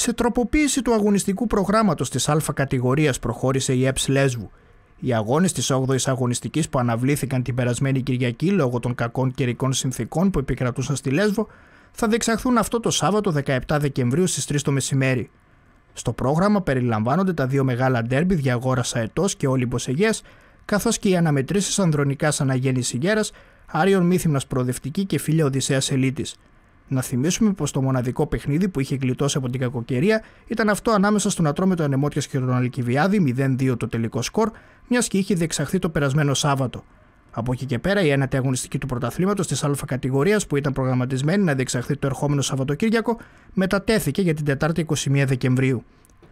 Σε τροποποίηση του αγωνιστικού προγράμματος της Α κατηγορίας προχώρησε η ΕΠΣ Λέσβου. Οι αγώνες της 8η Αγωνιστικής που αναβλήθηκαν την περασμένη Κυριακή λόγω των κακών καιρικών συνθήκων που επικρατούσαν στη Λέσβο θα διεξαχθούν αυτό το Σάββατο 17 Δεκεμβρίου στις 3 το μεσημέρι. Στο πρόγραμμα περιλαμβάνονται τα δύο μεγάλα ντέρμπι Διαγόρα Αετό και Όλυμπος Αιγέ, καθώς και οι αναμετρήσεις Ανδρονικά Αναγέννηση Γέρα, Άριον Μύθυμνα Προοδευτική και Φίλια Οδυσσέας Ελίτης. Να θυμίσουμε πως το μοναδικό παιχνίδι που είχε γλιτώσει από την κακοκαιρία ήταν αυτό ανάμεσα στον Ατρόμητο Ανεμότια και τον Αλκιβιάδη 0-2 το τελικό σκορ, μιας και είχε διεξαχθεί το περασμένο Σάββατο. Από εκεί και πέρα, η ένατη αγωνιστική του πρωταθλήματος της Α κατηγορίας που ήταν προγραμματισμένη να διεξαχθεί το ερχόμενο Σαββατοκύριακο μετατέθηκε για την Τετάρτη 21 Δεκεμβρίου.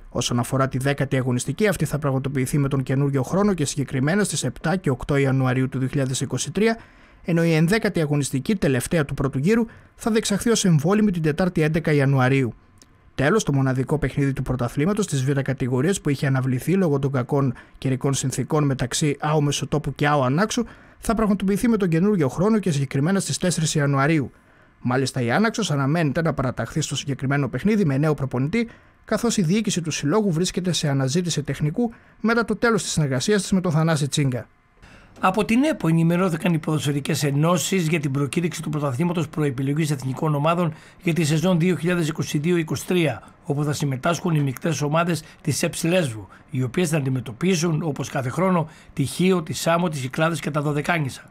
Όσον αφορά τη 10η αγωνιστική, αυτή θα πραγματοποιηθεί με τον καινούριο χρόνο και συγκεκριμένα στις 7 και 8 Ιανουαρίου του 2023 ενώ η 11η αγωνιστική τελευταία του πρώτου γύρου θα διεξαχθεί ω εμβόλυμη την Τετάρτη ενδέκατη Τέλο, το μοναδικό παιχνίδι του πρωτου γυρου θα δεξαχθεί ως εμβολυμη την τεταρτη 11 ιανουαριου τελο το μοναδικο παιχνιδι του πρωταθληματο της Β' κατηγορίας που είχε αναβληθεί λόγω των κακών καιρικών συνθήκων μεταξύ ΑΟ Μεσοτόπου και ΑΟ Ανάξου θα πραγματοποιηθεί με τον καινούργιο χρόνο και συγκεκριμένα στις 4 Ιανουαρίου. Μάλιστα, η Άναξος αναμένεται να παραταχθεί στο συγκεκριμένο παιχνίδι με νέο προπονητή, καθώς η διοίκηση του συλλόγου βρίσκεται σε αναζήτηση τεχνικού μετά το τέλος της συνεργασίας της με τον Θανάση Τσίγκα. Από την ΕΠΟ ενημερώθηκαν οι ποδοσφαιρικές ενώσεις για την προκήρυξη του πρωταθλήματος προεπιλογής εθνικών ομάδων για τη σεζόν 2022-23, όπου θα συμμετάσχουν οι μεικτές ομάδες της ΕΠΣ Λέσβου, οι οποίες θα αντιμετωπίσουν όπως κάθε χρόνο τη Χίο, τη Σάμο, τις Κυκλάδε και τα Δωδεκάνησα.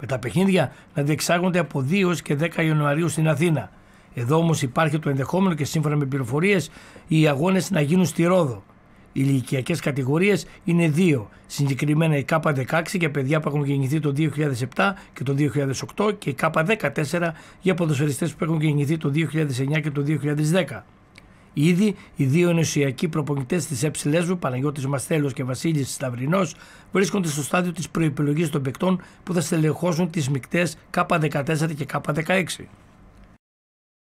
Με τα παιχνίδια να διεξάγονται από 2 και 10 Ιανουαρίου στην Αθήνα. Εδώ όμως υπάρχει το ενδεχόμενο και σύμφωνα με πληροφορίες οι αγώνες να γίνουν στη Ρόδο. Οι ηλικιακές κατηγορίες είναι δύο, συγκεκριμένα η K16 για παιδιά που έχουν γεννηθεί το 2007 και το 2008 και η K14 για ποδοσφαιριστές που έχουν γεννηθεί το 2009 και το 2010. Ήδη οι δύο ενωσιακοί προπονητές της ΕΠΣ Παναγιώτης Μαστέλος και Βασίλης Σταυρινός, βρίσκονται στο στάδιο της προεπιλογής των παικτών που θα στελεχώσουν τις μεικτές K14 και K16.